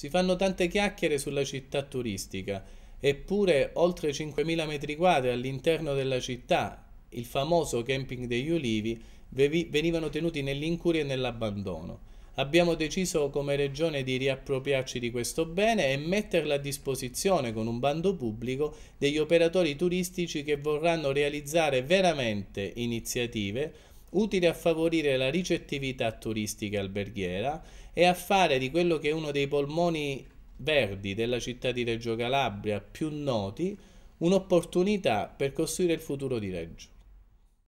Si fanno tante chiacchiere sulla città turistica, eppure oltre 5.000 metri quadri all'interno della città, il famoso camping degli Ulivi, venivano tenuti nell'incuria e nell'abbandono. Abbiamo deciso come regione di riappropriarci di questo bene e metterla a disposizione con un bando pubblico degli operatori turistici che vorranno realizzare veramente iniziative utile a favorire la ricettività turistica alberghiera e a fare di quello che è uno dei polmoni verdi della città di Reggio Calabria più noti un'opportunità per costruire il futuro di Reggio.